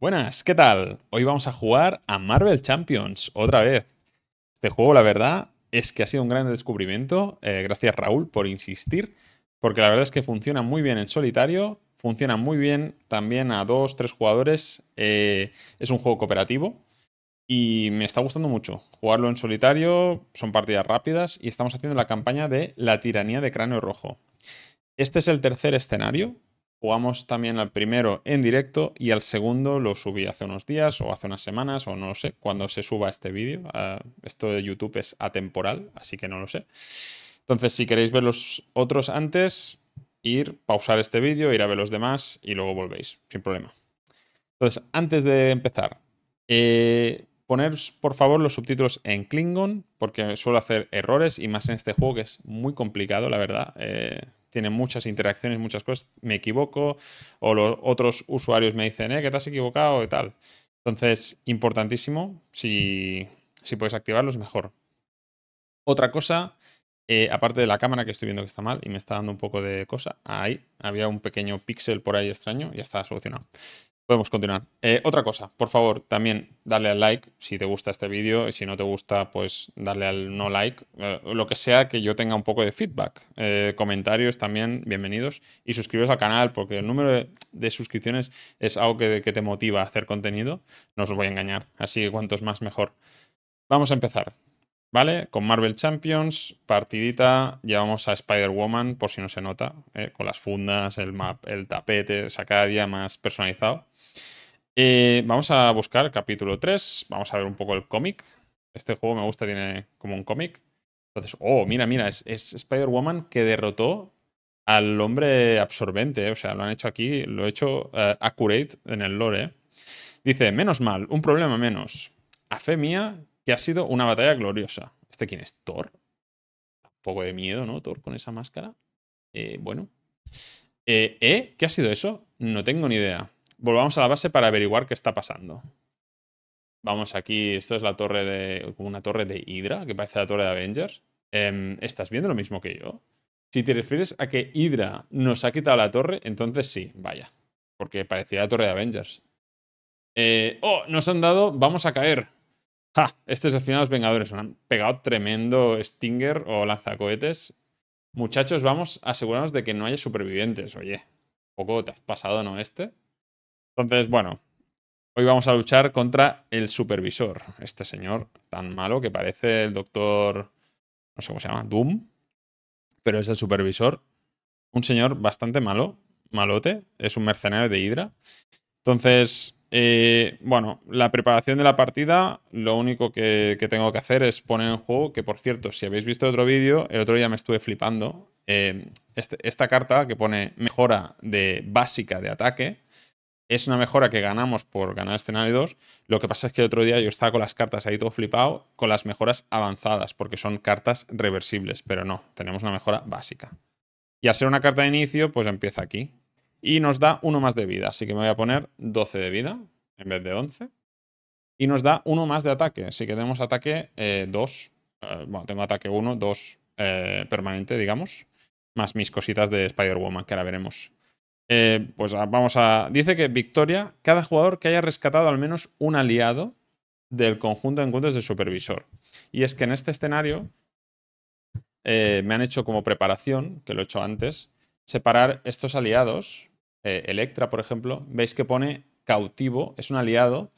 Buenas, ¿qué tal? Hoy vamos a jugar a Marvel Champions, otra vez. Este juego, la verdad, es que ha sido un gran descubrimiento. Eh, gracias, Raúl, por insistir, porque la verdad es que funciona muy bien en solitario, funciona muy bien también a dos, tres jugadores. Eh, es un juego cooperativo y me está gustando mucho. Jugarlo en solitario, son partidas rápidas y estamos haciendo la campaña de la tiranía de cráneo rojo. Este es el tercer escenario, jugamos también al primero en directo y al segundo lo subí hace unos días o hace unas semanas o no lo sé, cuando se suba este vídeo. Ah, esto de YouTube es atemporal, así que no lo sé. Entonces, si queréis ver los otros antes, ir, pausar este vídeo, ir a ver los demás y luego volvéis, sin problema. Entonces, antes de empezar, eh, poner por favor los subtítulos en Klingon, porque suelo hacer errores y más en este juego que es muy complicado, la verdad. Eh, tiene muchas interacciones, muchas cosas, me equivoco, o los otros usuarios me dicen, eh, que te has equivocado y tal. Entonces, importantísimo, si, si puedes es mejor. Otra cosa, eh, aparte de la cámara que estoy viendo que está mal y me está dando un poco de cosa, ahí había un pequeño píxel por ahí extraño, ya está solucionado. Podemos continuar. Eh, otra cosa, por favor, también darle al like si te gusta este vídeo y si no te gusta, pues darle al no like. Eh, lo que sea que yo tenga un poco de feedback. Eh, comentarios también, bienvenidos. Y suscribiros al canal porque el número de, suscripciones es algo que, que, te motiva a hacer contenido. No os voy a engañar, así que cuantos más mejor. Vamos a empezar, ¿vale? Con Marvel Champions, partidita, llevamos a Spider-Woman, por si no se nota, con las fundas, el map, el tapete, o sea, cada día más personalizado. Eh, vamos a buscar capítulo 3. Vamos a ver un poco el cómic. Este juego me gusta, tiene como un cómic. Entonces, oh, mira, mira, es, Spider-Woman que derrotó al hombre absorbente. O sea, lo han hecho aquí, lo he hecho eh, accurate en el lore. Dice, menos mal, un problema menos. A fe mía que ha sido una batalla gloriosa. ¿Este quién es? ¿Thor? Un poco de miedo, ¿no? Thor con esa máscara. Eh, bueno. ¿Eh? ¿Qué ha sido eso? No tengo ni idea volvamos a la base para averiguar qué está pasando. Vamos aquí, esto es la torre de... como una torre de Hydra, que parece la torre de Avengers. Em, ¿Estás viendo lo mismo que yo? Si te refieres a que Hydra nos ha quitado la torre, entonces sí, vaya. Porque parecía la torre de Avengers. Eh, ¡Oh! Nos han dado... ¡Vamos a caer! ¡Ja! Este es el final de los Vengadores. Han pegado tremendo Stinger o lanzacohetes. Muchachos, vamos a asegurarnos de que no haya supervivientes. Oye, poco te has pasado, ¿no? Este. Entonces, bueno, hoy vamos a luchar contra el supervisor, este señor tan malo que parece el doctor, no sé cómo se llama, Doom, pero es el supervisor, un señor bastante malo, malote, es un mercenario de Hydra. Entonces, eh, bueno, la preparación de la partida, lo único que, tengo que hacer es poner en juego, que por cierto, si habéis visto otro vídeo, el otro día me estuve flipando, eh, este, esta carta que pone mejora de básica de ataque, es una mejora que ganamos por ganar escenario 2. Lo que pasa es que el otro día yo estaba con las cartas ahí todo flipado, con las mejoras avanzadas, porque son cartas reversibles, pero no, tenemos una mejora básica. Y al ser una carta de inicio, pues empieza aquí. Y nos da uno más de vida, así que me voy a poner 12 de vida en vez de 11. Y nos da uno más de ataque, así que tenemos ataque 2. Eh, eh, bueno, tengo ataque 1, 2 eh, permanente, digamos. Más mis cositas de Spider-Woman, que ahora veremos. Eh, pues ah, vamos a. Dice que victoria cada jugador que haya rescatado al menos un aliado del conjunto de encuentros del supervisor. Y es que en este escenario eh, me han hecho como preparación, que lo he hecho antes, separar estos aliados. Eh, Electra, por ejemplo, veis que pone cautivo, es un aliado,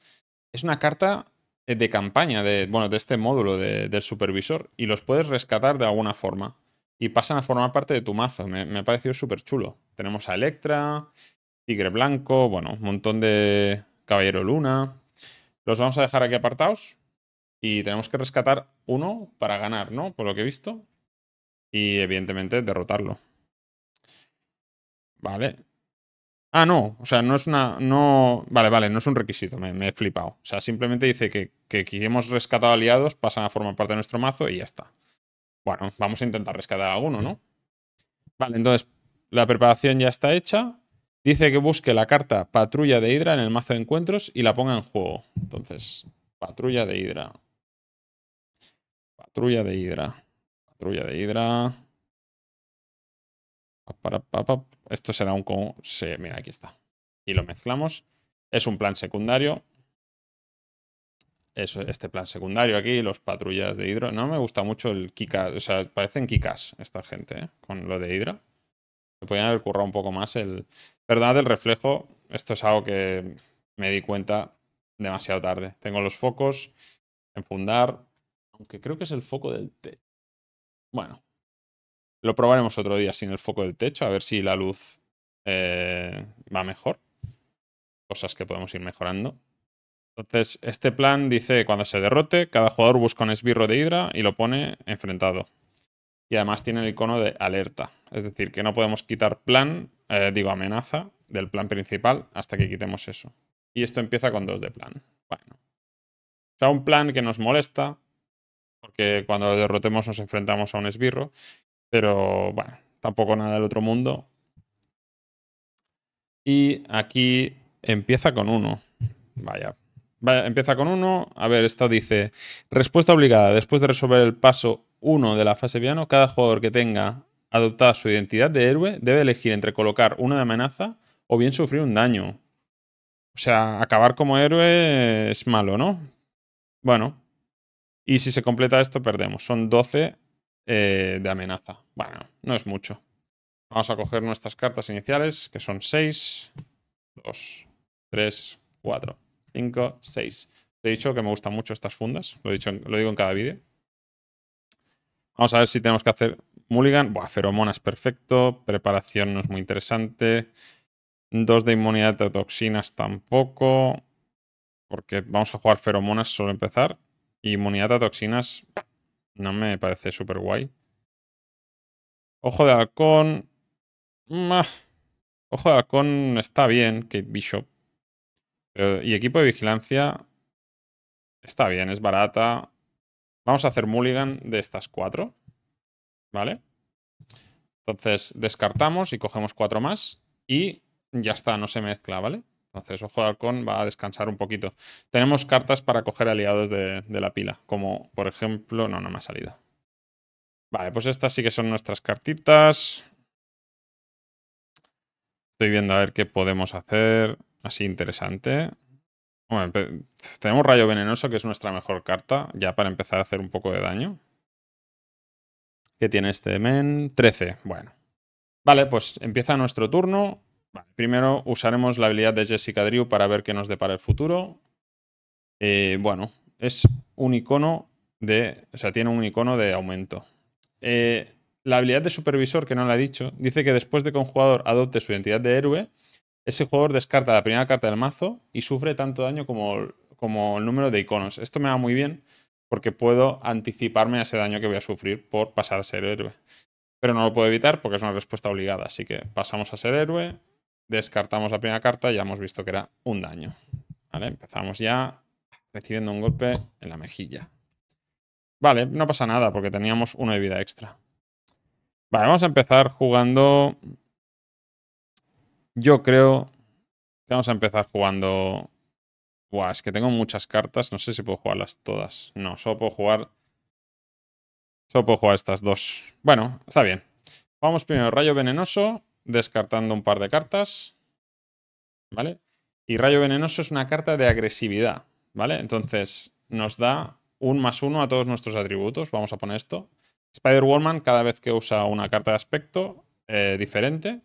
es una carta de campaña, de, bueno, de este módulo del supervisor, y los puedes rescatar de alguna forma y pasan a formar parte de tu mazo. Me, ha parecido súper chulo. Tenemos a Electra, Tigre Blanco, bueno, un montón de Caballero Luna. Los vamos a dejar aquí apartados y tenemos que rescatar uno para ganar, ¿no? Por lo que he visto. Y evidentemente derrotarlo. Vale. Ah, no, o sea, no es una. No. Vale, vale, no es un requisito, me, he flipado. O sea, simplemente dice que, que, que hemos rescatado aliados, pasan a formar parte de nuestro mazo y ya está. Bueno, vamos a intentar rescatar alguno, ¿no? Vale, entonces la preparación ya está hecha. Dice que busque la carta Patrulla de Hidra en el mazo de encuentros y la ponga en juego. Entonces, Patrulla de Hidra. Patrulla de Hidra. Patrulla de Hidra. Esto será un... se mira, aquí está. Y lo mezclamos. Es un plan secundario este plan secundario aquí, los patrullas de hidro. No me gusta mucho el kika, o sea, parecen Kikas esta gente, ¿eh? con lo de hidro. Me podían haber currado un poco más el. Perdonad el reflejo, esto es algo que me di cuenta demasiado tarde. Tengo los focos, en fundar. aunque creo que es el foco del techo. Bueno, lo probaremos otro día sin el foco del techo, a ver si la luz eh, va mejor. Cosas que podemos ir mejorando. Entonces, este plan dice, cuando se derrote, cada jugador busca un esbirro de hidra y lo pone enfrentado. Y además tiene el icono de alerta. Es decir, que no podemos quitar plan, eh, digo amenaza, del plan principal hasta que quitemos eso. Y esto empieza con dos de plan. Bueno. O sea, un plan que nos molesta, porque cuando derrotemos nos enfrentamos a un esbirro. Pero bueno, tampoco nada del otro mundo. Y aquí empieza con uno. Vaya, empieza con uno. A ver, esta dice: Respuesta obligada. Después de resolver el paso 1 de la fase piano, cada jugador que tenga adoptada su identidad de héroe debe elegir entre colocar una amenaza o bien sufrir un daño. O sea, acabar como héroe es malo, ¿no? Bueno. Y si se completa esto, perdemos. Son 12 eh, de amenaza. Bueno, no es mucho. Vamos a coger nuestras cartas iniciales, que son 6, 2, 3, 4. 5, 6. Te he dicho que me gustan mucho estas fundas. Lo, lo digo en cada vídeo. Vamos a ver si tenemos que hacer mulligan. Buah, feromonas perfecto. Preparación no es muy interesante. Dos de inmunidad a toxinas tampoco. Porque vamos a jugar feromonas solo empezar. inmunidad a toxinas no me parece súper guay. Ojo de halcón. Ojo de halcón está bien, Kate Bishop y equipo de vigilancia está bien, es barata. Vamos a hacer mulligan de estas cuatro. ¿Vale? Entonces descartamos y cogemos cuatro más y ya está, no se mezcla, ¿vale? Entonces Ojo de Halcón va a descansar un poquito. Tenemos cartas para coger aliados de, de la pila, como por ejemplo... No, no me ha salido. Vale, pues estas sí que son nuestras cartitas. Estoy viendo a ver qué podemos hacer así interesante. tenemos Rayo Venenoso, que es nuestra mejor carta, ya para empezar a hacer un poco de daño. ¿Qué tiene este men? 13, bueno. Vale, pues empieza nuestro turno. primero usaremos la habilidad de Jessica Drew para ver qué nos depara el futuro. Eh, bueno, es un icono de... O sea, tiene un icono de aumento. Eh, la habilidad de supervisor, que no la he dicho, dice que después de que un jugador adopte su identidad de héroe, ese jugador descarta la primera carta del mazo y sufre tanto daño como, como el número de iconos. Esto me va muy bien porque puedo anticiparme a ese daño que voy a sufrir por pasar a ser héroe. Pero no lo puedo evitar porque es una respuesta obligada. Así que pasamos a ser héroe, descartamos la primera carta, ya hemos visto que era un daño. empezamos ya recibiendo un golpe en la mejilla. Vale, no pasa nada porque teníamos uno de vida extra. Vale, vamos a empezar jugando yo creo que vamos a empezar jugando... Buah, es que tengo muchas cartas. No sé si puedo jugarlas todas. No, solo puedo jugar... Solo puedo jugar estas dos. Bueno, está bien. Vamos primero Rayo Venenoso, descartando un par de cartas. ¿Vale? Y Rayo Venenoso es una carta de agresividad. ¿Vale? Entonces nos da un más uno a todos nuestros atributos. Vamos a poner esto. Spider-Woman, cada vez que usa una carta de aspecto eh, diferente,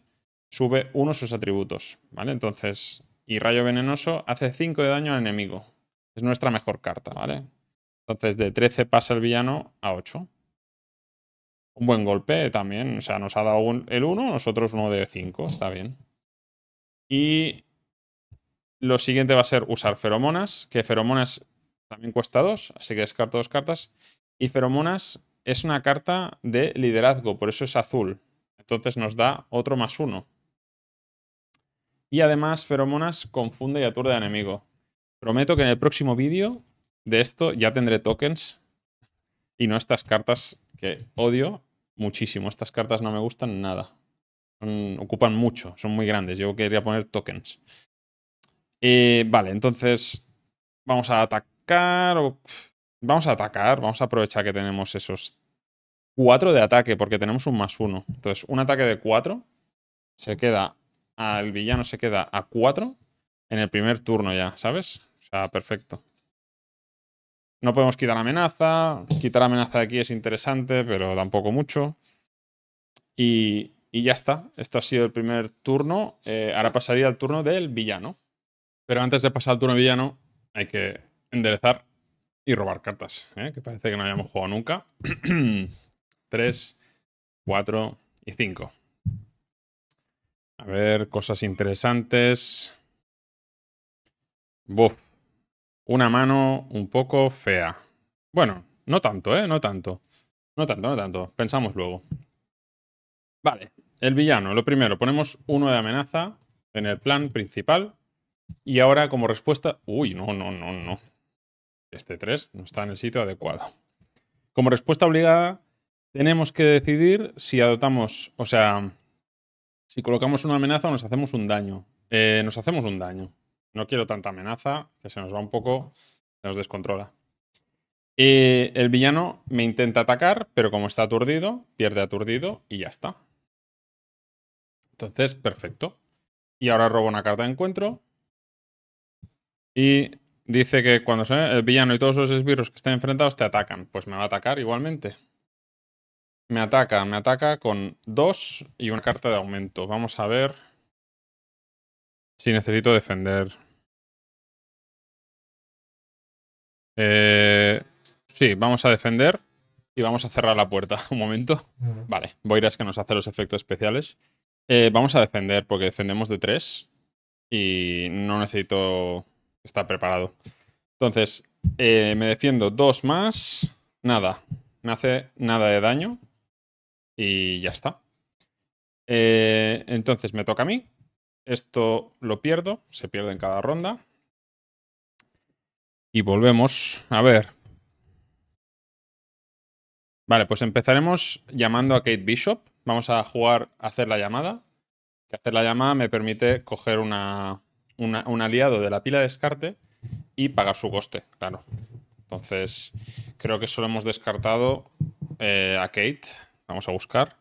sube uno sus atributos, ¿vale? Entonces, y rayo venenoso hace 5 de daño al enemigo. Es nuestra mejor carta, ¿vale? Entonces de 13 pasa el villano a 8. Un buen golpe también, o sea, nos ha dado el 1, nosotros uno de 5, está bien. Y lo siguiente va a ser usar feromonas, que feromonas también cuesta 2, así que descarto dos cartas. Y feromonas es una carta de liderazgo, por eso es azul. Entonces nos da otro más uno. Y además, feromonas confunde y aturde al enemigo. Prometo que en el próximo vídeo de esto ya tendré tokens y no estas cartas que odio muchísimo. Estas cartas no me gustan nada. ocupan mucho, son muy grandes. Yo quería poner tokens. Eh, vale, entonces vamos a atacar. vamos a atacar, vamos a aprovechar que tenemos esos cuatro de ataque porque tenemos un más uno. Entonces, un ataque de 4 se queda al villano se queda a 4 en el primer turno ya, ¿sabes? O sea, perfecto. No podemos quitar amenaza. Quitar amenaza de aquí es interesante, pero tampoco mucho. Y, ya está. Esto ha sido el primer turno. Eh, ahora pasaría al turno del villano. Pero antes de pasar al turno villano, hay que enderezar y robar cartas, ¿eh? que parece que no habíamos jugado nunca. 3, 4 y 5. A ver, cosas interesantes. Buf. Una mano un poco fea. Bueno, no tanto, ¿eh? No tanto. No tanto, no tanto. Pensamos luego. Vale, el villano. Lo primero, ponemos uno de amenaza en el plan principal. Y ahora como respuesta... Uy, no, no, no, no. Este 3 no está en el sitio adecuado. Como respuesta obligada, tenemos que decidir si adoptamos, o sea, si colocamos una amenaza nos hacemos un daño. Eh, nos hacemos un daño. No quiero tanta amenaza, que se nos va un poco, se nos descontrola. el villano me intenta atacar, pero como está aturdido, pierde aturdido y ya está. Entonces, perfecto. Y ahora robo una carta de encuentro. Y dice que cuando el villano y todos los esbirros que están enfrentados te atacan. Pues me va a atacar igualmente. Me ataca, me ataca con dos y una carta de aumento. Vamos a ver si necesito defender. Eh, sí, vamos a defender y vamos a cerrar la puerta. Un momento. Vale, es que nos hace los efectos especiales. Eh, vamos a defender porque defendemos de tres y no necesito estar preparado. Entonces, eh, me defiendo dos más. Nada, me hace nada de daño. Y ya está. Eh, entonces me toca a mí. Esto lo pierdo, se pierde en cada ronda. Y volvemos. A ver. Vale, pues empezaremos llamando a Kate Bishop. Vamos a jugar a hacer la llamada. Que hacer la llamada me permite coger un aliado de la pila de descarte y pagar su coste, claro. Entonces, creo que solo hemos descartado eh, a Kate. Vamos a buscar.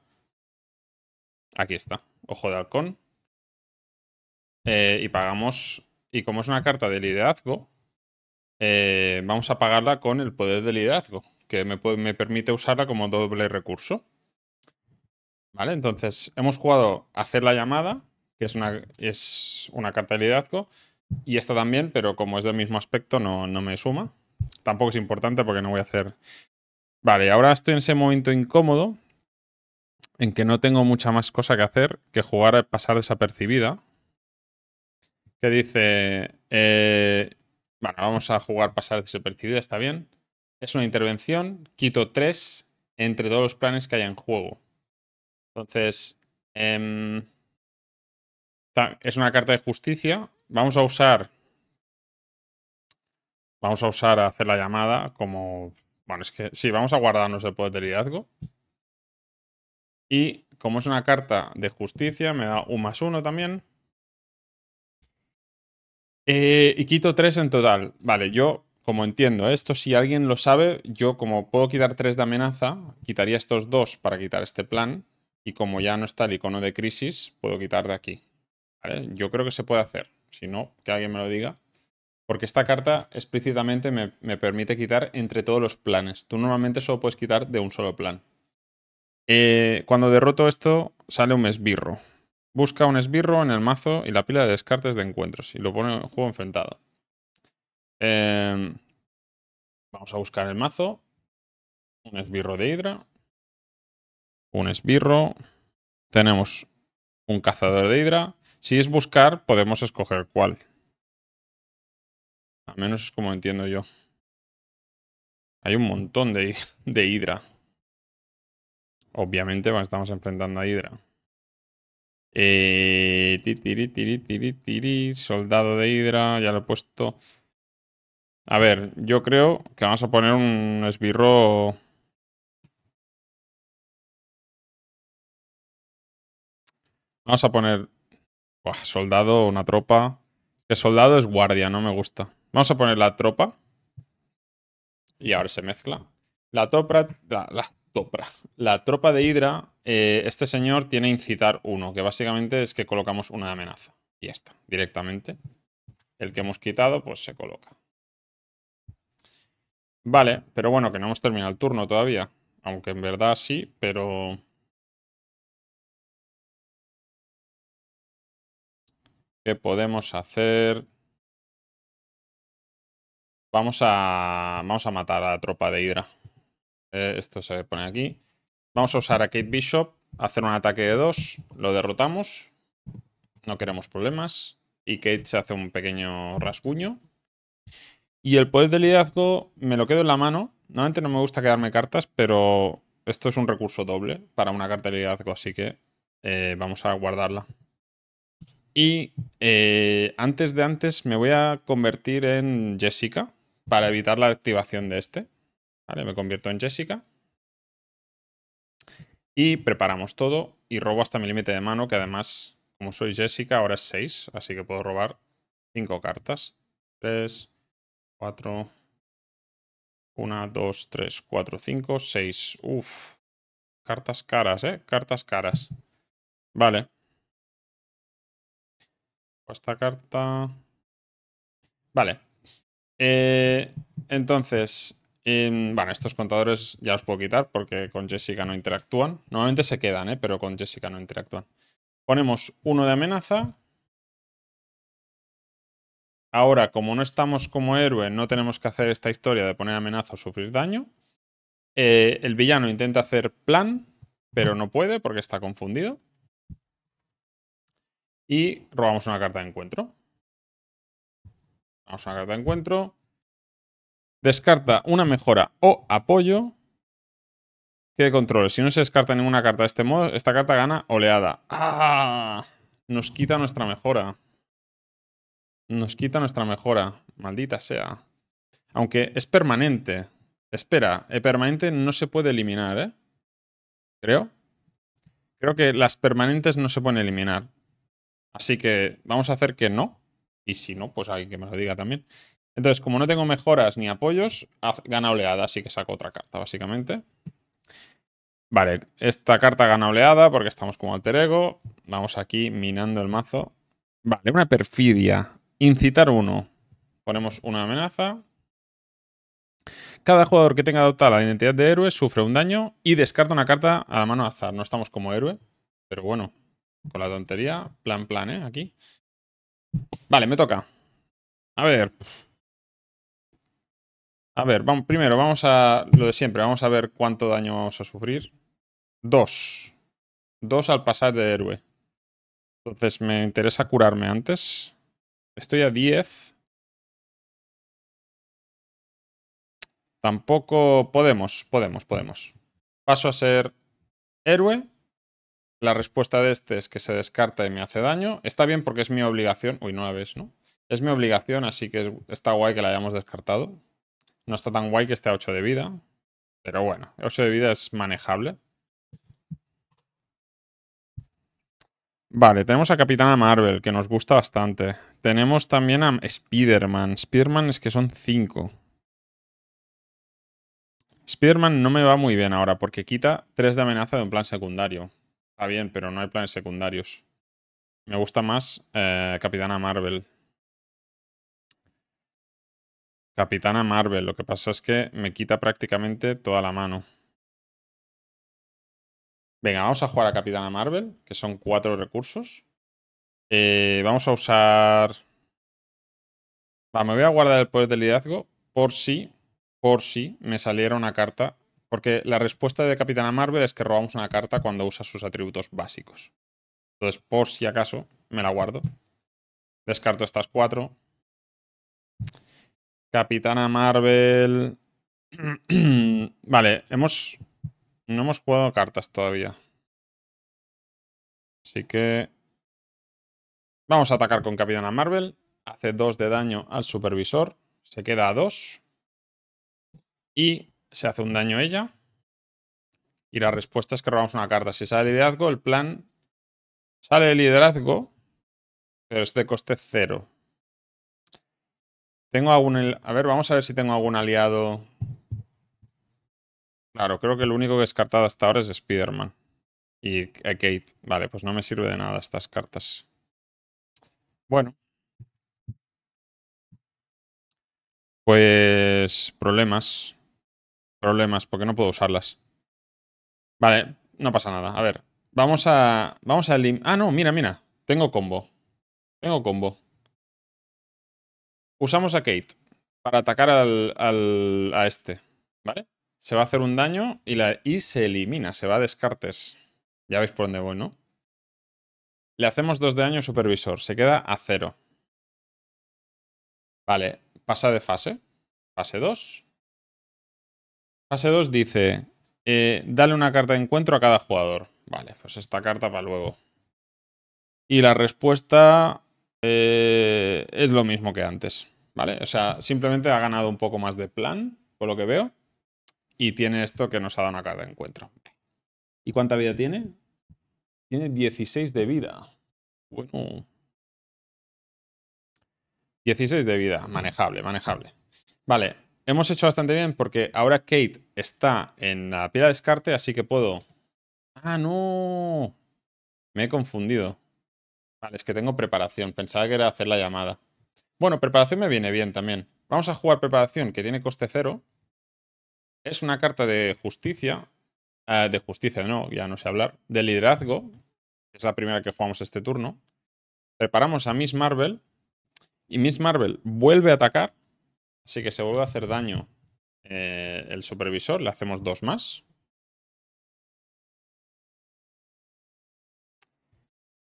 Aquí está. Ojo de halcón. Eh, y pagamos... Y como es una carta de liderazgo, eh, vamos a pagarla con el poder de liderazgo, que me, permite usarla como doble recurso. ¿Vale? Entonces, hemos jugado hacer la llamada, que es una, es una carta de liderazgo, y esta también, pero como es del mismo aspecto, no, no me suma. Tampoco es importante porque no voy a hacer... Vale, ahora estoy en ese momento incómodo en que no tengo mucha más cosa que hacer que jugar a pasar desapercibida. Que dice, eh, bueno, vamos a jugar pasar desapercibida, está bien. Es una intervención, quito tres entre todos los planes que haya en juego. Entonces, em, es una carta de justicia. Vamos a usar, vamos a usar a hacer la llamada como, bueno, es que sí, vamos a guardarnos el poder de liderazgo. Y como es una carta de justicia, me da un más uno también. Eh, y quito tres en total. Vale, yo, como entiendo esto, si alguien lo sabe, yo como puedo quitar tres de amenaza, quitaría estos dos para quitar este plan. Y como ya no está el icono de crisis, puedo quitar de aquí. Yo creo que se puede hacer. Si no, que alguien me lo diga. Porque esta carta explícitamente me, me permite quitar entre todos los planes. Tú normalmente solo puedes quitar de un solo plan. Eh, cuando derroto esto, sale un esbirro. Busca un esbirro en el mazo y la pila de descartes de encuentros y lo pone en juego enfrentado. Em, vamos a buscar el mazo. Un esbirro de hidra. Un esbirro. Tenemos un cazador de hidra. Si es buscar, podemos escoger cuál. A menos es como entiendo yo. Hay un montón de, de hidra. Obviamente, bueno, estamos enfrentando a Hydra. Eh, soldado de Hydra, ya lo he puesto. A ver, yo creo que vamos a poner un esbirro... Vamos a poner... soldado, una tropa. El soldado es guardia, no me gusta. Vamos a poner la tropa. Y ahora se mezcla. La tropa... la Topra. La tropa de Hidra, eh, este señor tiene incitar uno, que básicamente es que colocamos una amenaza. Y ya está, directamente. El que hemos quitado, pues se coloca. Vale, pero bueno, que no hemos terminado el turno todavía. Aunque en verdad sí, pero... ¿Qué podemos hacer? Vamos a... Vamos a matar a la tropa de Hydra. Eh, esto se pone aquí. Vamos a usar a Kate Bishop, hacer un ataque de 2, lo derrotamos. No queremos problemas. Y Kate se hace un pequeño rasguño. Y el poder de liderazgo me lo quedo en la mano. Normalmente no me gusta quedarme cartas, pero esto es un recurso doble para una carta de liderazgo, así que eh, vamos a guardarla. Y eh, antes de antes me voy a convertir en Jessica para evitar la activación de este. Vale, me convierto en Jessica. Y preparamos todo y robo hasta mi límite de mano, que además, como soy Jessica, ahora es 6, así que puedo robar 5 cartas. 3, 4, 1, 2, 3, 4, 5, 6. Uf. Cartas caras, ¿eh? Cartas caras. Vale. Pues esta carta... Vale. Eh, entonces, bueno, estos contadores ya os puedo quitar porque con Jessica no interactúan. Normalmente se quedan, ¿eh? pero con Jessica no interactúan. Ponemos uno de amenaza. Ahora, como no estamos como héroe, no tenemos que hacer esta historia de poner amenaza o sufrir daño. Eh, el villano intenta hacer plan, pero no puede porque está confundido. Y robamos una carta de encuentro. Vamos una carta de encuentro. Descarta una mejora o apoyo que control. Si no se descarta ninguna carta de este modo, esta carta gana oleada. ¡Ah! Nos quita nuestra mejora. Nos quita nuestra mejora. Maldita sea. Aunque es permanente. Espera, permanente no se puede eliminar, ¿eh? Creo. Creo que las permanentes no se pueden eliminar. Así que vamos a hacer que no. Y si no, pues alguien que me lo diga también. Entonces, como no tengo mejoras ni apoyos, gana oleada, así que saco otra carta, básicamente. Vale, esta carta gana oleada porque estamos como alter ego. Vamos aquí minando el mazo. Vale, una perfidia. Incitar uno. Ponemos una amenaza. Cada jugador que tenga adoptada la identidad de héroe sufre un daño y descarta una carta a la mano de azar. No estamos como héroe, pero bueno, con la tontería, plan plan, ¿eh? Aquí. Vale, me toca. A ver, a ver, vamos, primero vamos a lo de siempre. Vamos a ver cuánto daño vamos a sufrir. Dos. Dos al pasar de héroe. Entonces me interesa curarme antes. Estoy a 10. Tampoco podemos, podemos, podemos. Paso a ser héroe. La respuesta de este es que se descarta y me hace daño. Está bien porque es mi obligación. Uy, no la ves, ¿no? Es mi obligación, así que está guay que la hayamos descartado. No está tan guay que esté a 8 de vida. Pero bueno, 8 de vida es manejable. Vale, tenemos a Capitana Marvel, que nos gusta bastante. Tenemos también a Spider-Man. spider es que son 5. Spiderman no me va muy bien ahora, porque quita 3 de amenaza de un plan secundario. Está bien, pero no hay planes secundarios. Me gusta más eh, Capitana Marvel. Capitana Marvel, lo que pasa es que me quita prácticamente toda la mano. Venga, vamos a jugar a Capitana Marvel, que son cuatro recursos. Eh, vamos a usar... me voy a guardar el poder de liderazgo por si, por si me saliera una carta. Porque la respuesta de Capitana Marvel es que robamos una carta cuando usa sus atributos básicos. Entonces, por si acaso, me la guardo. Descarto estas cuatro. Capitana Marvel. vale, hemos. No hemos jugado cartas todavía. Así que. Vamos a atacar con Capitana Marvel. Hace dos de daño al supervisor. Se queda a dos. Y se hace un daño ella. Y la respuesta es que robamos una carta. Si sale liderazgo, el plan sale de liderazgo, pero es de coste cero. Tengo algún... A ver, vamos a ver si tengo algún aliado. Claro, creo que el único que he descartado hasta ahora es Spider-Man. Y eh, Kate. Vale, pues no me sirve de nada estas cartas. Bueno. Pues... Problemas. Problemas, porque no puedo usarlas. Vale, no pasa nada. A ver, vamos a... Vamos a... Ah, no, mira, mira. Tengo combo. Tengo combo. Usamos a Kate para atacar al, a este, ¿vale? Se va a hacer un daño y, la, y se elimina, se va a descartes. Ya veis por dónde voy, ¿no? Le hacemos dos de daño supervisor, se queda a cero. Vale, pasa de fase. Fase 2. Fase 2 dice, eh, dale una carta de encuentro a cada jugador. Vale, pues esta carta para luego. Y la respuesta eh, es lo mismo que antes, ¿vale? O sea, simplemente ha ganado un poco más de plan, por lo que veo, y tiene esto que nos ha dado una carta de encuentro. ¿Y cuánta vida tiene? Tiene 16 de vida. Bueno. 16 de vida, manejable, manejable. Vale, hemos hecho bastante bien porque ahora Kate está en la piedra de descarte, así que puedo... ¡Ah, no! Me he confundido. Vale, es que tengo preparación. Pensaba que era hacer la llamada. Bueno, preparación me viene bien también. Vamos a jugar preparación, que tiene coste cero. Es una carta de justicia. Ah, de justicia, no, ya no sé hablar. De liderazgo. es la primera que jugamos este turno. Preparamos a Miss Marvel. Y Miss Marvel vuelve a atacar. Así que se vuelve a hacer daño eh, el supervisor. Le hacemos dos más.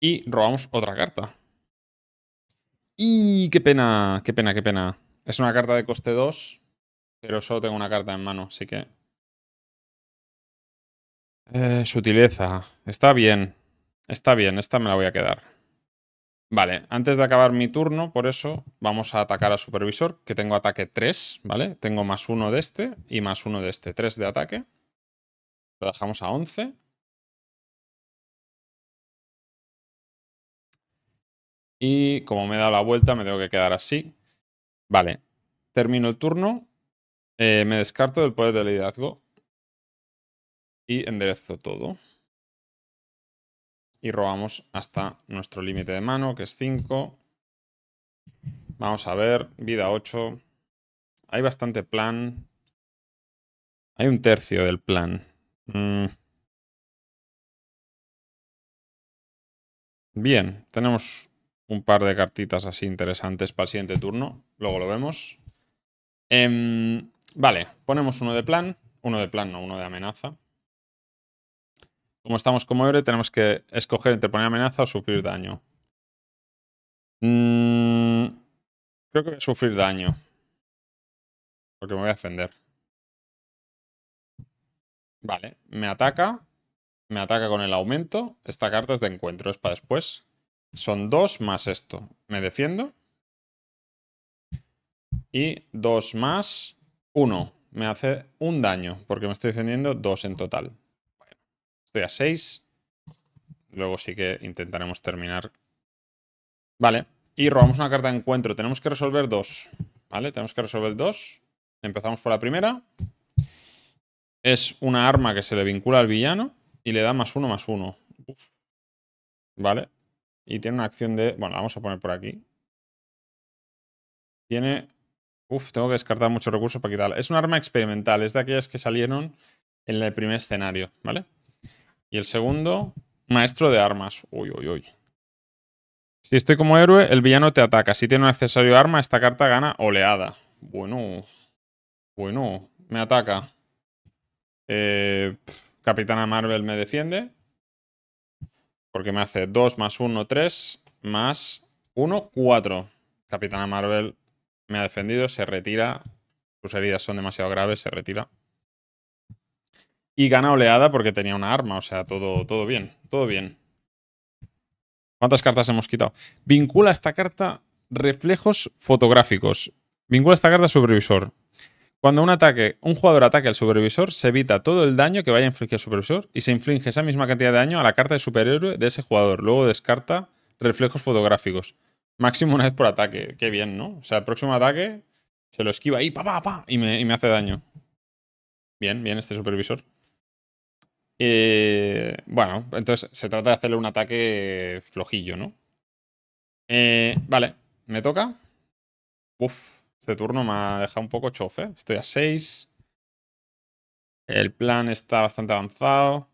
Y robamos otra carta. Y qué pena, qué pena, qué pena. Es una carta de coste 2, pero solo tengo una carta en mano, así que... Eh, sutileza. Está bien. Está bien, esta me la voy a quedar. Vale, antes de acabar mi turno, por eso, vamos a atacar a Supervisor, que tengo ataque 3, ¿vale? Tengo más uno de este y más uno de este. 3 de ataque. Lo dejamos a 11. Y como me he dado la vuelta, me tengo que quedar así. Vale. Termino el turno. Eh, me descarto del poder de liderazgo. Y enderezo todo. Y robamos hasta nuestro límite de mano, que es 5. Vamos a ver. Vida 8. Hay bastante plan. Hay un tercio del plan. Mm. Bien, tenemos un par de cartitas así interesantes para el siguiente turno. Luego lo vemos. Em, vale, ponemos uno de plan. Uno de plan, no, uno de amenaza. Como estamos como héroe, tenemos que escoger entre poner amenaza o sufrir daño. Mm, creo que sufrir daño. Porque me voy a defender. Vale, me ataca. Me ataca con el aumento. Esta carta es de encuentro, es para después. Son dos más esto. Me defiendo. Y dos más uno. Me hace un daño, porque me estoy defendiendo dos en total. estoy a 6. Luego sí que intentaremos terminar. Vale. Y robamos una carta de encuentro. Tenemos que resolver dos. ¿Vale? Tenemos que resolver dos. Empezamos por la primera. Es una arma que se le vincula al villano y le da más uno, más uno. ¿Vale? Y tiene una acción de... Bueno, la vamos a poner por aquí. Tiene... Uf, tengo que descartar muchos recursos para quitarla. Es un arma experimental, es de aquellas que salieron en el primer escenario, ¿vale? Y el segundo, maestro de armas. Uy, uy, uy. Si estoy como héroe, el villano te ataca. Si tiene un accesorio de arma, esta carta gana oleada. Bueno. Bueno, me ataca. Eh, Capitana Marvel me defiende. Porque me hace 2 más 1, 3 más 1, 4. Capitana Marvel me ha defendido, se retira. Sus heridas son demasiado graves, se retira. Y gana oleada porque tenía una arma, o sea, todo, todo bien, todo bien. ¿Cuántas cartas hemos quitado? Vincula esta carta reflejos fotográficos. Vincula esta carta supervisor. Cuando un, ataque, un jugador ataque al supervisor, se evita todo el daño que vaya a infligir al supervisor y se inflige esa misma cantidad de daño a la carta de superhéroe de ese jugador. Luego descarta reflejos fotográficos. Máximo una vez por ataque. Qué bien, ¿no? O sea, el próximo ataque se lo esquiva ahí, pa, pa, pa, y me, hace daño. Bien, bien, este supervisor. Eh, bueno, entonces se trata de hacerle un ataque flojillo, ¿no? Eh, vale, me toca. Uf, este turno me ha dejado un poco chofe. Estoy a 6. El plan está bastante avanzado.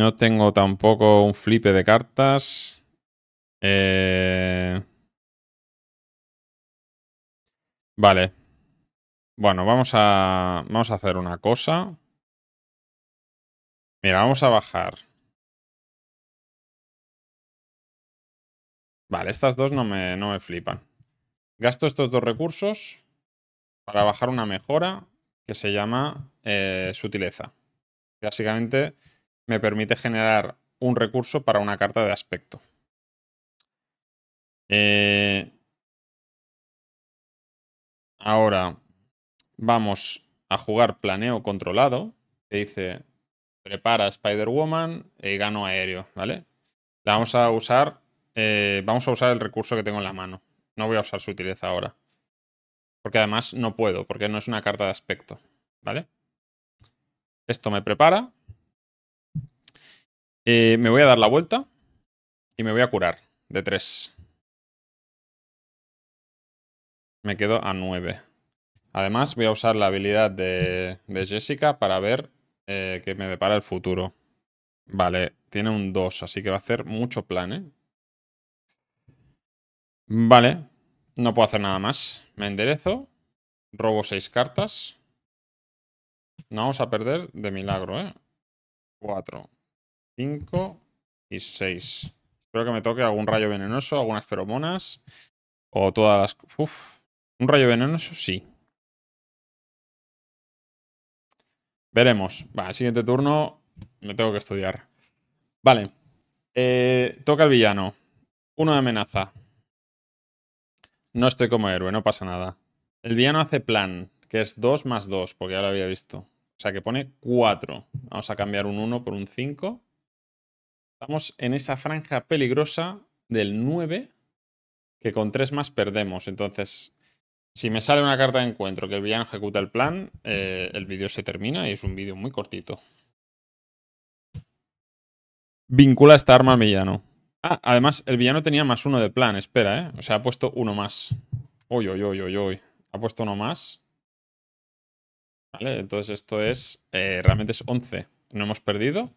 No tengo tampoco un flipe de cartas. Eh, vale. Bueno, vamos a, vamos a hacer una cosa. Mira, vamos a bajar Vale, estas dos no me, no me flipan. Gasto estos dos recursos para bajar una mejora que se llama eh, sutileza. Básicamente me permite generar un recurso para una carta de aspecto. Eh, ahora vamos a jugar planeo controlado, que dice prepara Spider-Woman y gano aéreo, ¿vale? La vamos a usar eh, vamos a usar el recurso que tengo en la mano. No voy a usar su utilidad ahora. Porque además no puedo, porque no es una carta de aspecto. ¿Vale? Esto me prepara. Eh, me voy a dar la vuelta. Y me voy a curar de 3. Me quedo a 9. Además, voy a usar la habilidad de, de Jessica para ver eh, que qué me depara el futuro. Vale, tiene un 2, así que va a hacer mucho plan, ¿eh? Vale, no puedo hacer nada más. Me enderezo, robo seis cartas. No vamos a perder de milagro, ¿eh? 4, 5 y seis. Espero que me toque algún rayo venenoso, algunas feromonas o todas las... Uf, un rayo venenoso sí. Veremos. Va, siguiente turno me tengo que estudiar. Vale. Eh, toca el villano. Uno de amenaza. No estoy como héroe, no pasa nada. El villano hace plan, que es 2 más 2, porque ya lo había visto. O sea que pone 4. Vamos a cambiar un 1 por un 5. Estamos en esa franja peligrosa del 9, que con 3 más perdemos. Entonces, si me sale una carta de encuentro que el villano ejecuta el plan, eh, el vídeo se termina y es un vídeo muy cortito. Vincula esta arma al villano. Ah, además, el villano tenía más uno de plan, espera, ¿eh? O sea, ha puesto uno más. Uy, uy, uy, uy, uy. Ha puesto uno más. Vale, entonces esto es... Eh, realmente es 11. ¿No hemos perdido?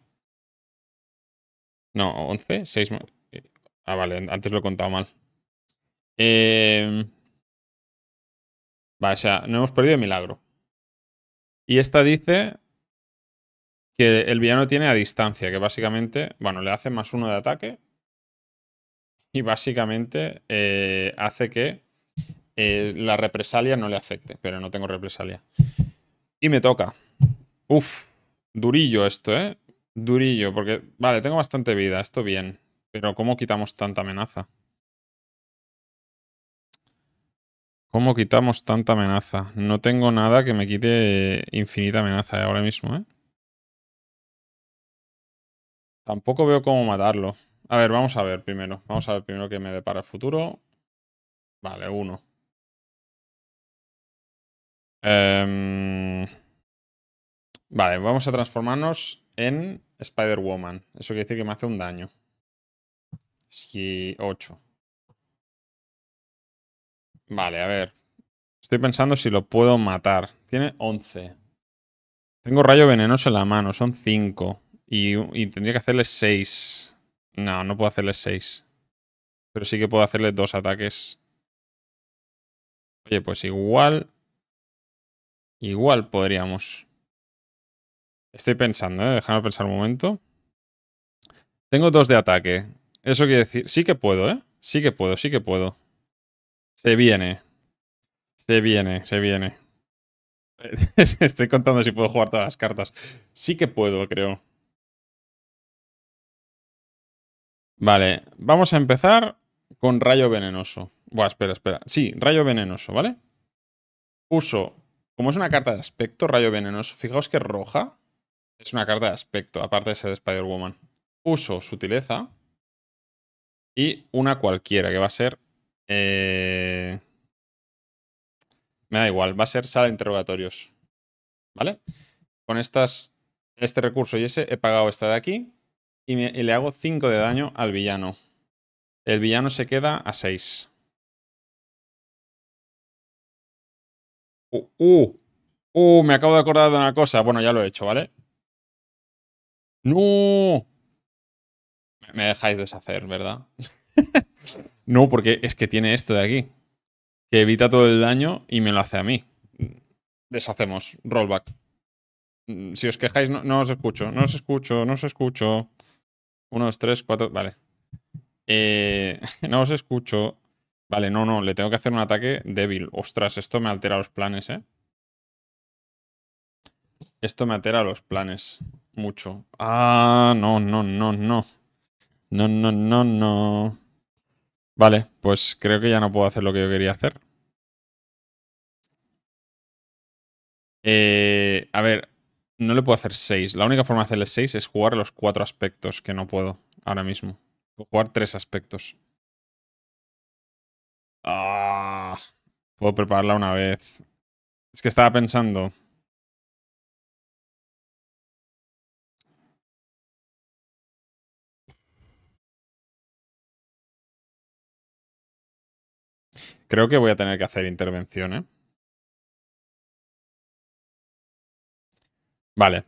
No, 11, 6 Ah, vale, antes lo he contado mal. Eh... Vale, o sea, no hemos perdido de milagro. Y esta dice que el villano tiene a distancia, que básicamente, bueno, le hace más uno de ataque y básicamente eh, hace que eh, la represalia no le afecte, pero no tengo represalia. Y me toca. Uf, durillo esto, ¿eh? Durillo, porque, vale, tengo bastante vida, esto bien. Pero ¿cómo quitamos tanta amenaza? ¿Cómo quitamos tanta amenaza? No tengo nada que me quite eh, infinita amenaza ahora mismo, ¿eh? Tampoco veo cómo matarlo. A ver, vamos a ver primero. Vamos a ver primero qué me depara el futuro. Vale, uno. Em, vale, vamos a transformarnos en Spider-Woman. Eso quiere decir que me hace un daño. si 8. Vale, a ver. Estoy pensando si lo puedo matar. Tiene 11. Tengo rayo venenoso en la mano, son 5. Y, tendría que hacerle seis. No, no puedo hacerle 6. Pero sí que puedo hacerle dos ataques. Oye, pues igual... Igual podríamos. Estoy pensando, ¿eh? Déjame pensar un momento. Tengo dos de ataque. Eso quiere decir... Sí que puedo, ¿eh? Sí que puedo, sí que puedo. Se viene. Se viene, se viene. Estoy contando si puedo jugar todas las cartas. Sí que puedo, creo. Vale, vamos a empezar con rayo venenoso. Buah, espera, espera. Sí, rayo venenoso, ¿vale? Uso, como es una carta de aspecto, rayo venenoso, fijaos que roja es una carta de aspecto, aparte de ser de Spider-Woman. Uso sutileza y una cualquiera, que va a ser... Eh, me da igual, va a ser sala de interrogatorios. ¿Vale? Con estas, este recurso y ese he pagado esta de aquí y, le hago 5 de daño al villano. El villano se queda a 6. Uh, uh, uh, me acabo de acordar de una cosa. Bueno, ya lo he hecho, ¿vale? ¡No! Me dejáis deshacer, ¿verdad? no, porque es que tiene esto de aquí. Que evita todo el daño y me lo hace a mí. Deshacemos. Rollback. Mm, si os quejáis, no os escucho, no os escucho, no os escucho. Uno, dos, cuatro Vale. Eh, no os escucho. Vale, no, no. Le tengo que hacer un ataque débil. Ostras, esto me altera los planes, ¿eh? Esto me altera los planes. Mucho. Ah, no, no, no, no. No, no, no, no. Vale, pues creo que ya no puedo hacer lo que yo quería hacer. Eh, a ver, no le puedo hacer 6. La única forma de hacerle 6 es jugar los cuatro aspectos que no puedo ahora mismo. jugar tres aspectos. Ah, puedo prepararla una vez. Es que estaba pensando. Creo que voy a tener que hacer intervención, ¿eh? Vale.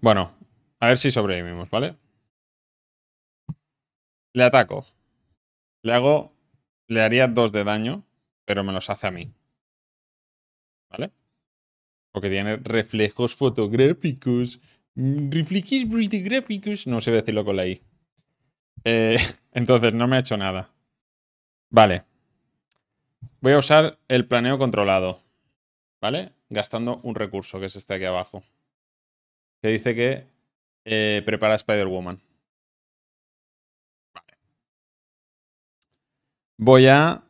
Bueno, a ver si sobrevivimos, ¿vale? Le ataco. Le hago... Le haría dos de daño, pero me los hace a mí. ¿Vale? Porque tiene reflejos fotográficos. Mm, reflejos fotográficos. No sé decirlo con la I. Eh, entonces, no me ha hecho nada. Vale. Voy a usar el planeo controlado. ¿Vale? gastando un recurso, que es este aquí abajo. Que dice que eh, prepara Spider-Woman. Vale. Voy a...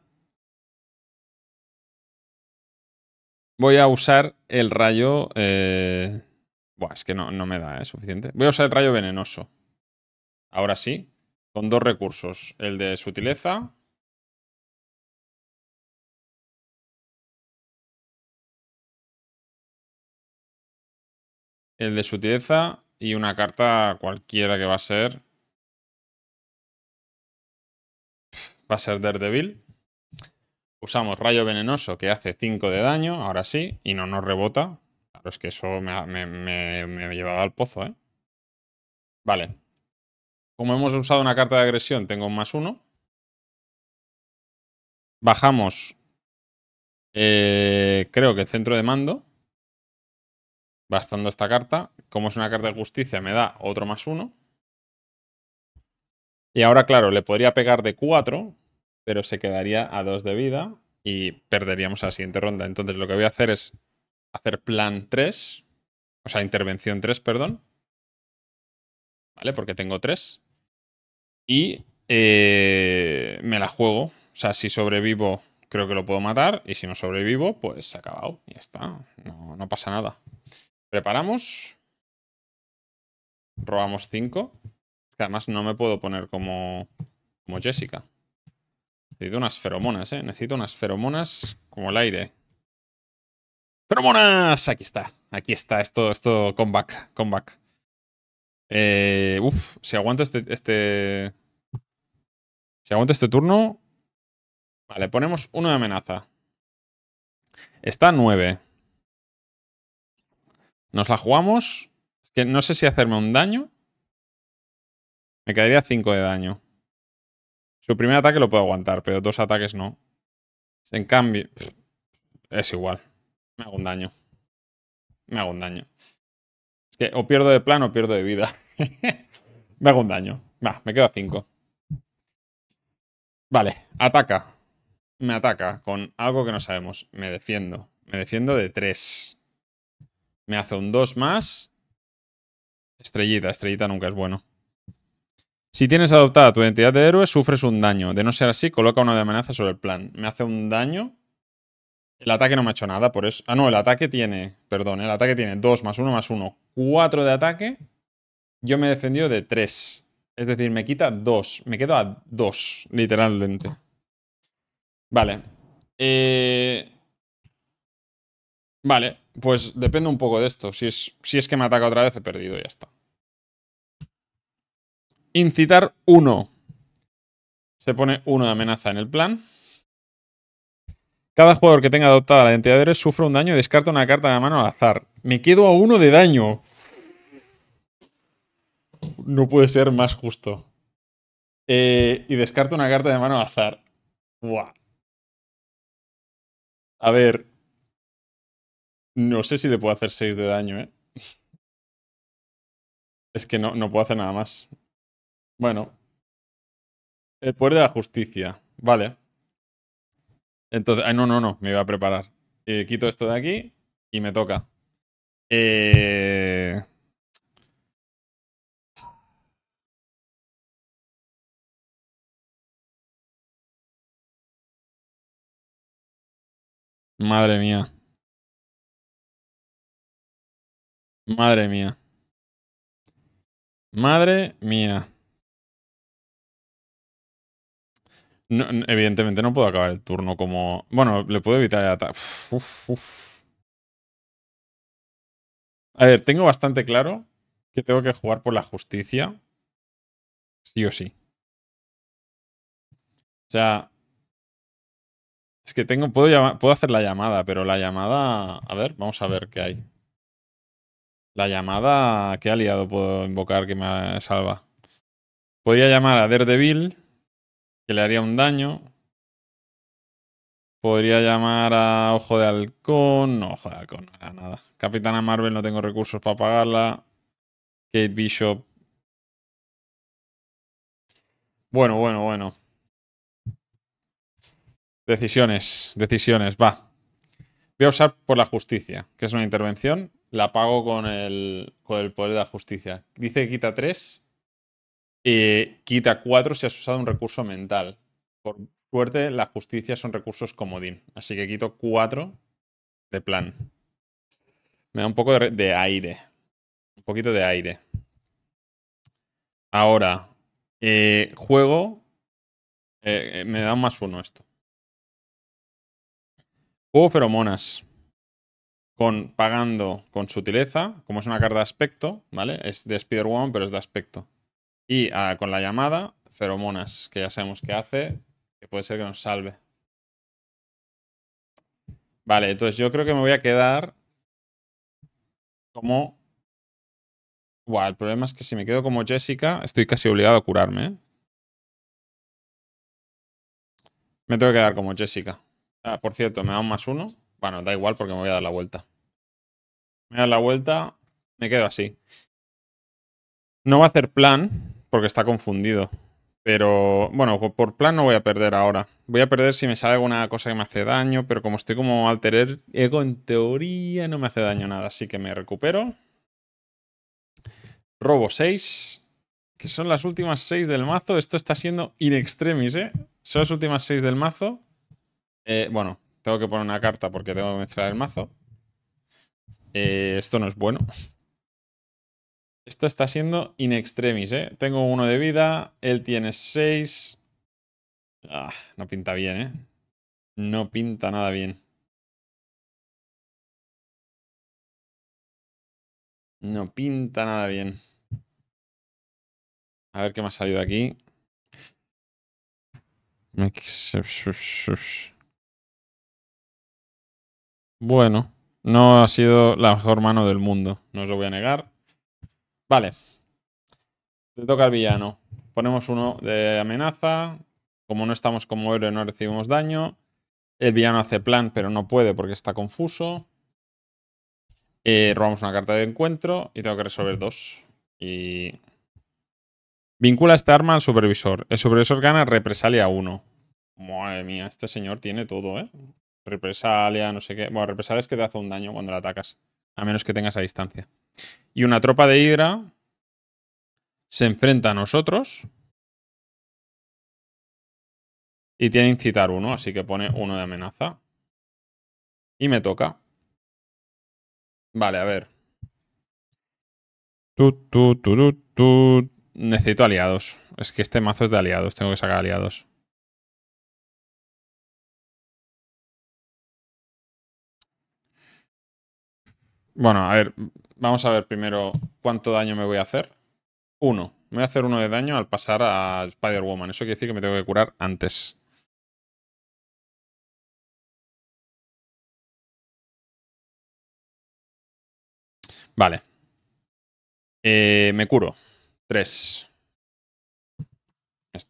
Voy a usar el rayo... Eh, buah, es que no, no me da ¿eh? suficiente. Voy a usar el rayo venenoso. Ahora sí, con dos recursos. El de sutileza el de sutileza y una carta cualquiera que va a ser. Va a ser Daredevil. Usamos Rayo Venenoso que hace 5 de daño, ahora sí, y no nos rebota. Claro, es que eso me, me, llevaba al pozo, ¿eh? Vale. Como hemos usado una carta de agresión, tengo un más uno. Bajamos, eh, creo que el centro de mando. Bastando esta carta, como es una carta de justicia, me da otro más uno. Y ahora, claro, le podría pegar de 4, pero se quedaría a dos de vida y perderíamos a la siguiente ronda. Entonces lo que voy a hacer es hacer plan 3, o sea, intervención 3, perdón. ¿Vale? Porque tengo 3. Y eh, me la juego. O sea, si sobrevivo, creo que lo puedo matar. Y si no sobrevivo, pues se ha acabado. Ya está. No, no pasa nada. Preparamos. Robamos 5. Que además no me puedo poner como, como Jessica. Necesito unas feromonas, ¿eh? Necesito unas feromonas como el aire. ¡Feromonas! Aquí está. Aquí está. Esto, esto, comeback. Comeback. Eh, uf, si aguanto este, este Si aguanto este turno... Vale, ponemos uno de amenaza. Está 9. ¿Nos la jugamos? Es que no sé si hacerme un daño. Me quedaría 5 de daño. Su primer ataque lo puedo aguantar, pero dos ataques no. En cambio... Es igual. Me hago un daño. Me hago un daño. Es que o pierdo de plano o pierdo de vida. me hago un daño. Va, me quedo a 5. Vale, ataca. Me ataca con algo que no sabemos. Me defiendo. Me defiendo de 3. Me hace un 2 más. Estrellita, estrellita nunca es bueno. Si tienes adoptada tu identidad de héroe, sufres un daño. De no ser así, coloca una de amenaza sobre el plan. Me hace un daño. El ataque no me ha hecho nada, por eso... Ah, no, el ataque tiene... Perdón, el ataque tiene 2 más 1 más 1, 4 de ataque. Yo me he defendido de 3. Es decir, me quita 2. Me quedo a 2, literalmente. Vale. Eh... Vale. Pues depende un poco de esto. Si es, que me ataca otra vez, he perdido, ya está. Incitar uno Se pone uno de amenaza en el plan. Cada jugador que tenga adoptada la identidad de Eres sufre un daño y descarta una carta de mano al azar. Me quedo a uno de daño. No puede ser más justo. Eh, y descarta una carta de mano al azar. Buah. A ver, no sé si le puedo hacer 6 de daño, ¿eh? Es que no, no puedo hacer nada más. Bueno. El poder de la justicia. Vale. Entonces, ay, ah, no, no, no, me iba a preparar. Eh, quito esto de aquí y me toca. Eh... Madre mía. Madre mía. Madre mía. evidentemente no puedo acabar el turno como... Bueno, le puedo evitar el ataque. A ver, tengo bastante claro que tengo que jugar por la justicia. Sí o sí. O sea... Es que tengo... Puedo, puedo hacer la llamada, pero la llamada... A ver, vamos a ver qué hay. La llamada, ¿qué aliado puedo invocar que me salva? Podría llamar a Daredevil, que le haría un daño. Podría llamar a Ojo de Halcón. No, Ojo de Halcón no era nada. Capitana Marvel, no tengo recursos para pagarla. Kate Bishop. Bueno, bueno, bueno. Decisiones, decisiones, va. Voy a usar por la justicia, que es una intervención la pago con el, poder de la justicia. Dice que quita 3. Eh, quita 4 si has usado un recurso mental. Por suerte, la justicia son recursos comodín. Así que quito 4 de plan. Me da un poco de, aire. Un poquito de aire. Ahora, eh, juego. Eh, me da más uno esto. Juego feromonas con, pagando con sutileza, como es una carta de aspecto, ¿vale? Es de Spider-Woman, pero es de aspecto. Y ah, con la llamada, feromonas, que ya sabemos que hace, que puede ser que nos salve. Vale, entonces yo creo que me voy a quedar como... Buah, el problema es que si me quedo como Jessica, estoy casi obligado a curarme, ¿eh? Me tengo que quedar como Jessica. Ah, por cierto, me da un más uno. Bueno, da igual porque me voy a dar la vuelta. Me voy a dar la vuelta, me quedo así. No va a hacer plan porque está confundido. Pero bueno, por plan no voy a perder ahora. Voy a perder si me sale alguna cosa que me hace daño, pero como estoy como alterer ego, en teoría no me hace daño nada, así que me recupero. Robo 6, que son las últimas 6 del mazo. Esto está siendo in extremis, ¿eh? Son las últimas 6 del mazo. Eh, bueno, tengo que poner una carta porque tengo que mezclar el mazo. Eh, esto no es bueno. Esto está siendo in extremis, ¿eh? Tengo uno de vida, él tiene seis. Ah, no pinta bien, ¿eh? No pinta nada bien. No pinta nada bien. A ver qué me ha salido aquí. Bueno, no ha sido la mejor mano del mundo, no os lo voy a negar. Vale. Le toca al villano. Ponemos uno de amenaza. Como no estamos como héroe, no recibimos daño. El villano hace plan, pero no puede porque está confuso. Eh, robamos una carta de encuentro y tengo que resolver dos. Y. Vincula esta arma al supervisor. El supervisor gana represalia uno. Madre mía, este señor tiene todo, ¿eh? represalia, no sé qué. Bueno, represalia es que te hace un daño cuando la atacas, a menos que tengas a distancia. Y una tropa de Hidra se enfrenta a nosotros. Y tiene incitar uno, así que pone uno de amenaza. Y me toca. Vale, a ver. Tu, tu, tu, Necesito aliados. Es que este mazo es de aliados, tengo que sacar aliados. Bueno, a ver, vamos a ver primero cuánto daño me voy a hacer. Uno. Me voy a hacer uno de daño al pasar a Spider-Woman. Eso quiere decir que me tengo que curar antes. Vale. Eh, me curo. Tres.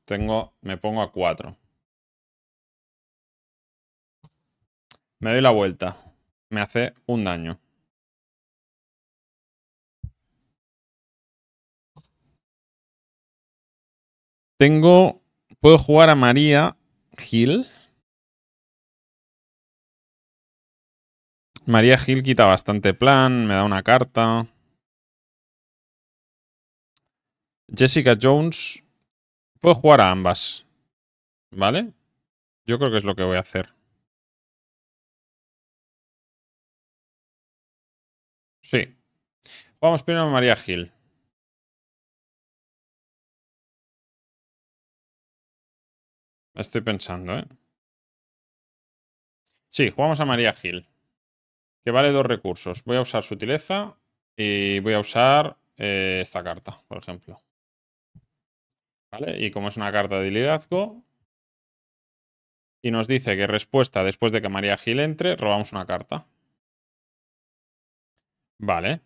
Tengo, me pongo a cuatro. Me doy la vuelta. Me hace un daño. Tengo. Puedo jugar a María Gil. María Gil quita bastante plan, me da una carta. Jessica Jones. Puedo jugar a ambas. ¿Vale? Yo creo que es lo que voy a hacer. Sí. Vamos primero a María Gil. Estoy pensando, ¿eh? Sí, jugamos a María Gil. Que vale dos recursos. Voy a usar sutileza y voy a usar eh, esta carta, por ejemplo. ¿Vale? Y como es una carta de liderazgo. Y nos dice que respuesta después de que María Gil entre, robamos una carta. Vale.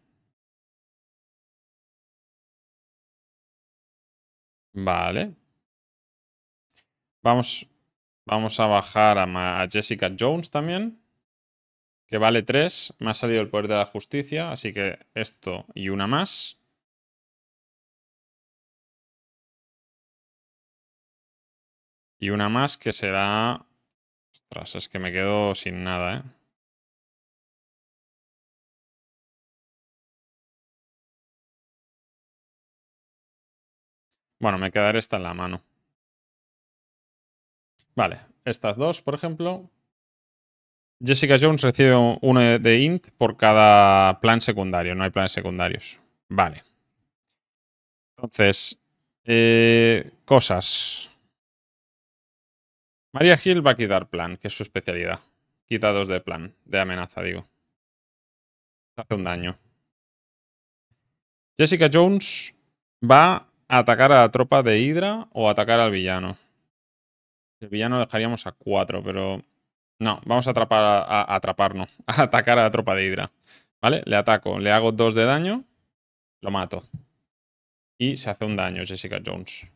Vale. Vamos, vamos a bajar a, Jessica Jones también, que vale 3. Me ha salido el poder de la justicia, así que esto y una más. Y una más que será... Ostras, es que me quedo sin nada, ¿eh? Bueno, me quedaré esta en la mano. Vale, estas dos, por ejemplo. Jessica Jones recibe uno de int por cada plan secundario, no hay planes secundarios. Vale. Entonces, eh, cosas. María Gil va a quitar plan, que es su especialidad. Quita dos de plan, de amenaza, digo. Hace un daño. Jessica Jones va a atacar a la tropa de Hydra o atacar al villano. El villano dejaríamos a 4, pero... No, vamos a atrapar a, atraparnos, a atacar a la tropa de Hydra. ¿Vale? Le ataco, le hago 2 de daño, lo mato. Y se hace un daño Jessica Jones.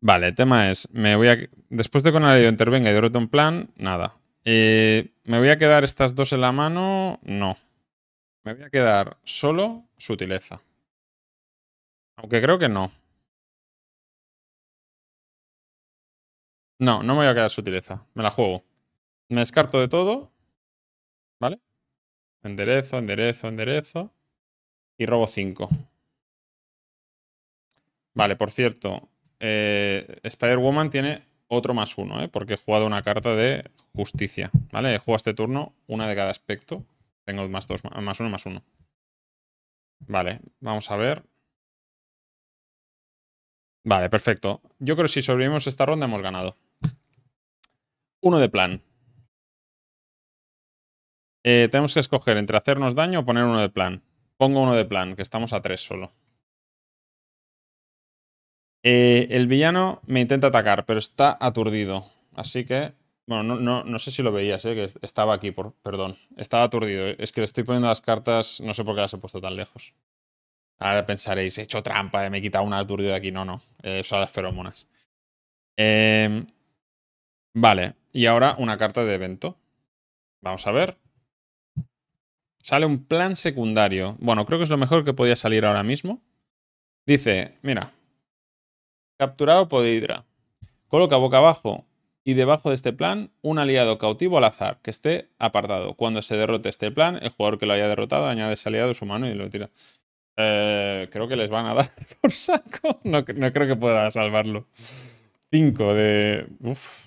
Vale, el tema es, me voy a... Después de que un intervenga y derrote un plan, nada. Eh, ¿Me voy a quedar estas dos en la mano? No. Me voy a quedar solo sutileza. Aunque creo que no. No, no me voy a quedar sutileza. Me la juego. Me descarto de todo. ¿Vale? Enderezo, enderezo, enderezo. Y robo 5. Vale, por cierto. Eh, Spider-Woman tiene otro más uno, ¿eh? Porque he jugado una carta de justicia. ¿Vale? He jugado este turno una de cada aspecto. Tengo más dos, más uno, más uno. Vale, vamos a ver. Vale, perfecto. Yo creo que si sobrevivimos esta ronda hemos ganado. Uno de plan. Eh, tenemos que escoger entre hacernos daño o poner uno de plan. Pongo uno de plan, que estamos a tres solo. Eh, el villano me intenta atacar, pero está aturdido. Así que... Bueno, no, no, no sé si lo veías, eh, que estaba aquí, por, perdón. Estaba aturdido. Es que le estoy poniendo las cartas, no sé por qué las he puesto tan lejos. Ahora pensaréis, he hecho trampa, eh, me he quitado una aturdida de aquí. No, no, son las feromonas. Vale, y ahora una carta de evento. Vamos a ver. Sale un plan secundario. Bueno, creo que es lo mejor que podía salir ahora mismo. Dice, mira. Capturado Hydra. Coloca boca abajo y debajo de este plan un aliado cautivo al azar que esté apartado. Cuando se derrote este plan, el jugador que lo haya derrotado añade ese aliado a su mano y lo tira. Eh, creo que les van a dar por saco. No, creo que pueda salvarlo. Cinco de... Uf.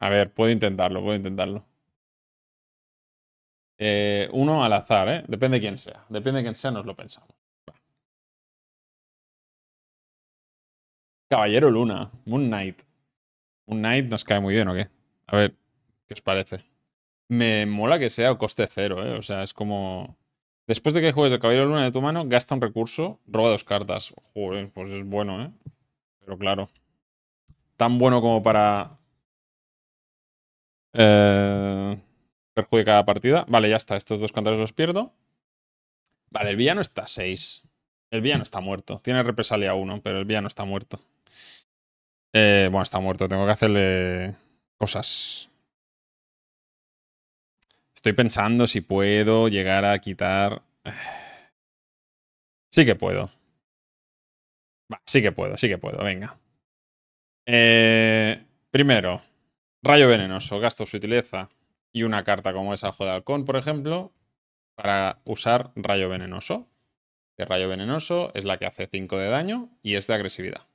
A ver, puedo intentarlo, puedo intentarlo. Eh, uno al azar, ¿eh? Depende de quién sea. Depende de quién sea, nos lo pensamos. Caballero Luna, Moon Knight. Moon Knight nos cae muy bien, ¿o qué? A ver, ¿qué os parece? Me mola que sea coste cero, ¿eh? O sea, es como... Después de que juegues el Caballero Luna de tu mano, gasta un recurso, roba dos cartas. Joder, pues es bueno, ¿eh? Pero claro. Tan bueno como para eh, perjudica la partida. Vale, ya está. Estos dos cantares los pierdo. Vale, el villano está seis. 6. El villano está muerto. Tiene represalia 1, pero el villano está muerto. Eh, bueno, está muerto. Tengo que hacerle cosas. Estoy pensando si puedo llegar a quitar... Sí que puedo. sí que puedo, sí que puedo. Venga. Eh, primero, Rayo venenoso, gasto sutileza y una carta como esa Ojo de Halcón, por ejemplo, para usar Rayo venenoso. Que Rayo venenoso es la que hace 5 de daño y es de agresividad.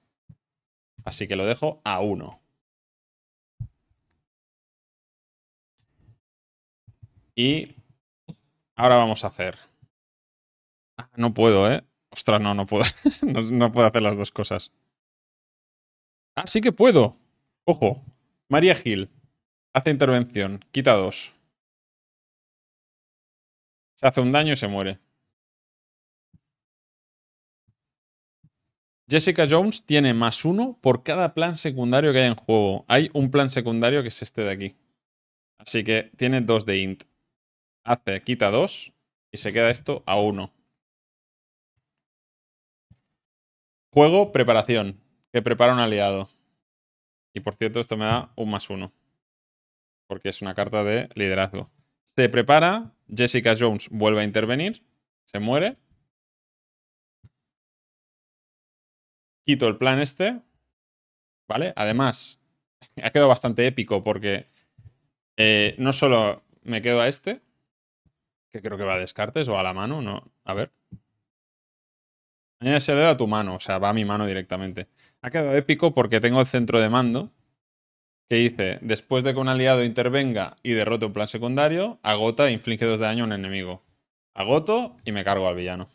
Así que lo dejo a 1. Y ahora vamos a hacer. Ah, no puedo, ¿eh? Ostras, no, no puedo. no, no puedo hacer las dos cosas. Ah, sí que puedo. Ojo. María Gil hace intervención, quita dos. Se hace un daño y se muere. Jessica Jones tiene más uno por cada plan secundario que hay en juego. Hay un plan secundario que es este de aquí. Así que tiene dos de int. Hace, quita dos y se queda esto a uno. Juego, preparación, que prepara un aliado. Y por cierto, esto me da un más uno. Porque es una carta de liderazgo. Se prepara, Jessica Jones vuelve a intervenir, se muere. Quito el plan este. ¿Vale? Además, ha quedado bastante épico porque eh, no solo me quedo a este, que creo que va a descartes o a la mano, no. A ver. Se le a tu mano, o sea, va a mi mano directamente. Ha ah, quedado épico porque tengo el centro de mando que dice, después de que un aliado intervenga y derrote un plan secundario, agota e inflige dos de daño a un enemigo. Agoto y me cargo al villano.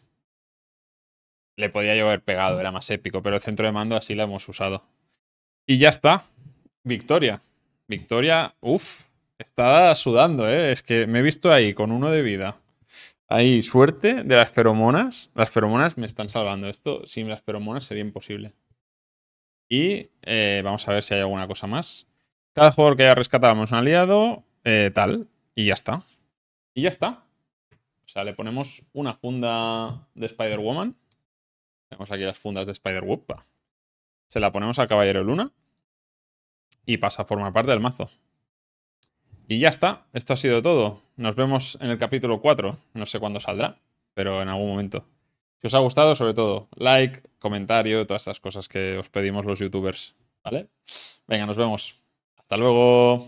Le podía haber pegado, era más épico, pero el centro de mando así lo hemos usado. Y ya está. Victoria. Victoria, uff, está sudando, ¿eh? Es que me he visto ahí con uno de vida. Ahí, suerte de las feromonas. Las feromonas me están salvando. Esto sin las feromonas sería imposible. Y eh, vamos a ver si hay alguna cosa más. Cada jugador que haya rescatábamos un aliado, eh, tal. Y ya está. Y ya está. O sea, le ponemos una funda de Spider-Woman. Tenemos aquí las fundas de Spider-Woman. Se la ponemos al Caballero Luna. Y pasa a formar parte del mazo. Y ya está. Esto ha sido todo. Nos vemos en el capítulo 4. No sé cuándo saldrá, pero en algún momento. Si os ha gustado, sobre todo, like, comentario, todas estas cosas que os pedimos los youtubers. ¿Vale? Venga, nos vemos. Hasta luego.